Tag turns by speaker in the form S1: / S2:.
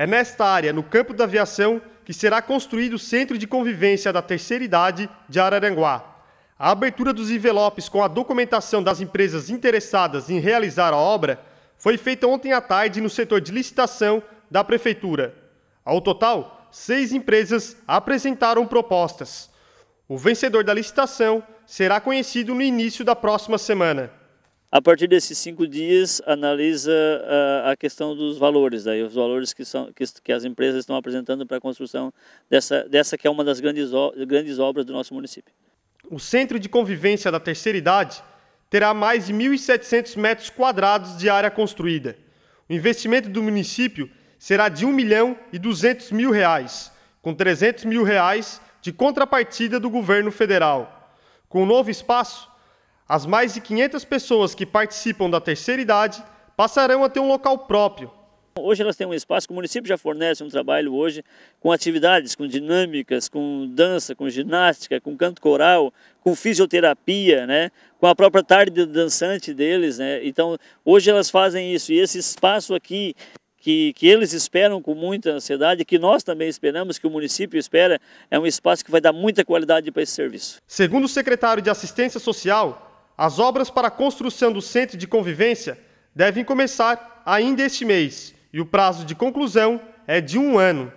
S1: É nesta área, no campo da aviação, que será construído o Centro de Convivência da Terceira Idade de Araranguá. A abertura dos envelopes com a documentação das empresas interessadas em realizar a obra foi feita ontem à tarde no setor de licitação da Prefeitura. Ao total, seis empresas apresentaram propostas. O vencedor da licitação será conhecido no início da próxima semana.
S2: A partir desses cinco dias, analisa a, ah, a questão dos valores, aí, os valores que, são, que, que as empresas estão apresentando para a construção dessa, dessa que é uma das grandes, grandes obras do nosso município.
S1: O Centro de Convivência da Terceira Idade terá mais de 1.700 metros quadrados de área construída. O investimento do município será de 1 milhão e 200 mil reais, com 300 mil reais de contrapartida do governo federal. Com o novo espaço, as mais de 500
S2: pessoas que participam da terceira idade passarão a ter um local próprio. Hoje elas têm um espaço que o município já fornece um trabalho hoje com atividades, com dinâmicas, com dança, com ginástica, com canto coral, com fisioterapia, né? com a própria tarde dançante deles. Né? Então hoje elas fazem isso e esse espaço aqui que, que, eles esperam com muita ansiedade, que nós também esperamos, que o município espera, é um espaço que vai dar muita qualidade para esse serviço.
S1: Segundo o secretário de Assistência Social, as obras para a construção do centro de convivência devem começar ainda este mês e o prazo de conclusão é de um ano.